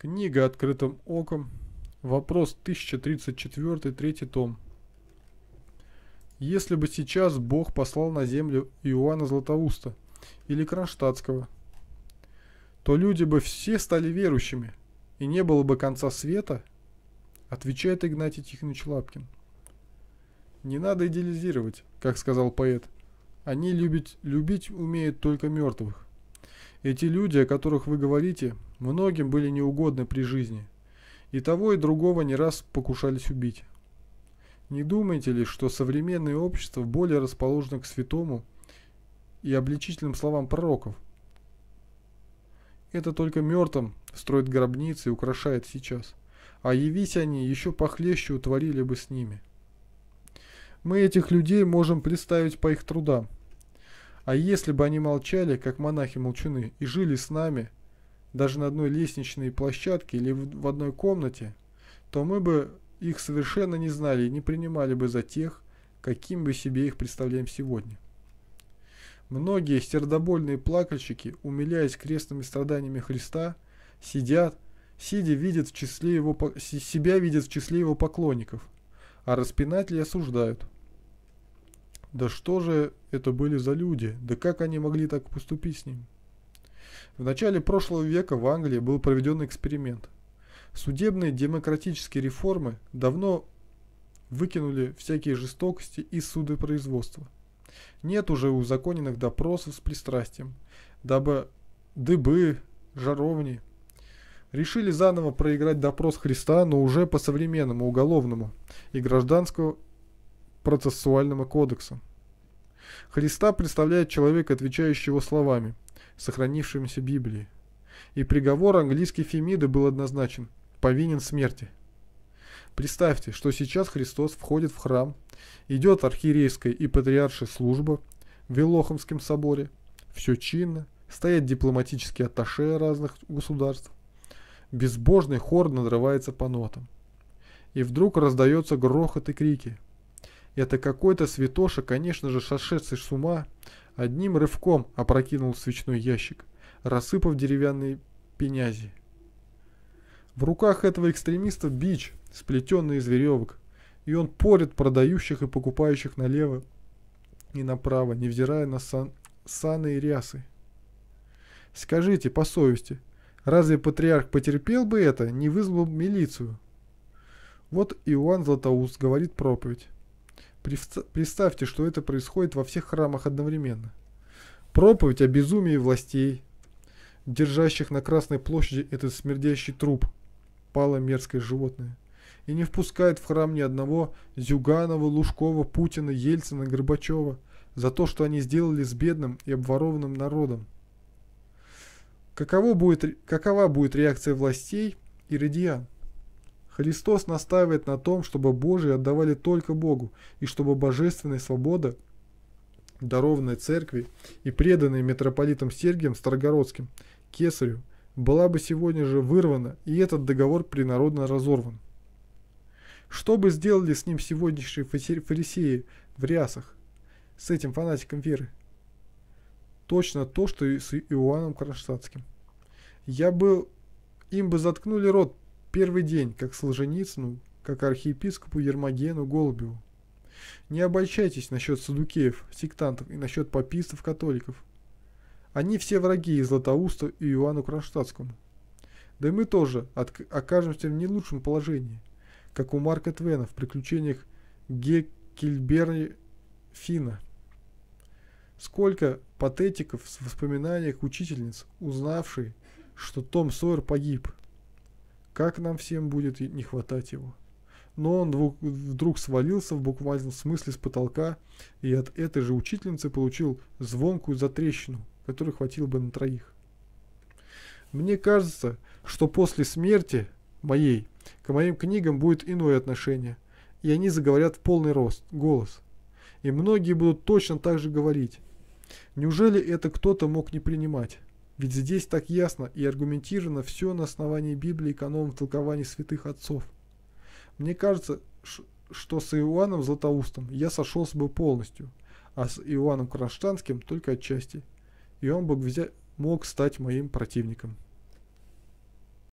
Книга «Открытым оком». Вопрос 1034, третий том. Если бы сейчас Бог послал на землю Иоанна Златоуста или Кронштадтского, то люди бы все стали верующими, и не было бы конца света, отвечает Игнатий Тихонович Лапкин. Не надо идеализировать, как сказал поэт. Они любить, любить умеют только мертвых. Эти люди, о которых вы говорите, многим были неугодны при жизни. И того, и другого не раз покушались убить. Не думаете ли, что современное общество более расположено к святому и обличительным словам пророков? Это только мертвым строит гробницы и украшает сейчас. А явись они, еще похлеще утворили бы с ними. Мы этих людей можем представить по их трудам – а если бы они молчали, как монахи-молчуны, и жили с нами, даже на одной лестничной площадке или в одной комнате, то мы бы их совершенно не знали и не принимали бы за тех, каким бы себе их представляем сегодня. Многие сердобольные плакальщики, умиляясь крестными страданиями Христа, сидят, сидя видят в числе его, себя видят в числе его поклонников, а распинатели осуждают – да что же это были за люди? Да как они могли так поступить с ним? В начале прошлого века в Англии был проведен эксперимент. Судебные демократические реформы давно выкинули всякие жестокости из судопроизводства. Нет уже узаконенных допросов с пристрастием, дабы дыбы, жаровни. Решили заново проиграть допрос Христа, но уже по современному уголовному и гражданскому процессуального кодекса. Христа представляет человека, отвечающего словами, сохранившимися Библии. И приговор английской Фемиды был однозначен – повинен смерти. Представьте, что сейчас Христос входит в храм, идет архиерейская и патриаршая служба в Велохомском соборе, все чинно, стоят дипломатические атташе разных государств. Безбожный хор надрывается по нотам. И вдруг раздается грохот и крики – это какой-то святоша, конечно же, сошедший с ума, одним рывком опрокинул свечной ящик, рассыпав деревянные пенязи. В руках этого экстремиста бич, сплетенный из веревок, и он порит продающих и покупающих налево и направо, невзирая на сан саны и рясы. Скажите, по совести, разве патриарх потерпел бы это, не вызвал милицию? Вот Иоанн Златоуст говорит проповедь. Представьте, что это происходит во всех храмах одновременно. Проповедь о безумии властей, держащих на Красной площади этот смердящий труп, пало мерзкое животное, и не впускает в храм ни одного Зюганова, Лужкова, Путина, Ельцина, Горбачева за то, что они сделали с бедным и обворованным народом. Каково будет, какова будет реакция властей и радиан? Христос настаивает на том, чтобы Божие отдавали только Богу, и чтобы божественная свобода, дарованная церкви и преданная митрополитом Сергием Старогородским, Кесарю, была бы сегодня же вырвана, и этот договор принародно разорван. Что бы сделали с ним сегодняшние фарисеи в рясах, с этим фанатиком веры? Точно то, что и с Иоанном Кронштадтским. Я был... Им бы заткнули рот Первый день, как Солженицыну, как архиепископу Ермогену Голубеву. Не обольщайтесь насчет садукеев, сектантов и насчет попистов-католиков. Они все враги и Златоусту, и Иоанну Кронштадтскому. Да и мы тоже окажемся в не лучшем положении, как у Марка Твена в приключениях Геккельберни Фина. Сколько патетиков в воспоминаниях учительниц, узнавшей, что Том Сойер погиб – как нам всем будет не хватать его. Но он двух, вдруг свалился в буквальном смысле с потолка и от этой же учительницы получил звонкую затрещину, которой хватило бы на троих. Мне кажется, что после смерти моей к моим книгам будет иное отношение, и они заговорят в полный рост, голос. И многие будут точно так же говорить. Неужели это кто-то мог не принимать? Ведь здесь так ясно и аргументировано все на основании Библии и канонов толкований святых отцов. Мне кажется, что с Иоанном Златоустом я сошелся бы полностью, а с Иоанном Кронштадтским только отчасти, и он бы взять, мог стать моим противником.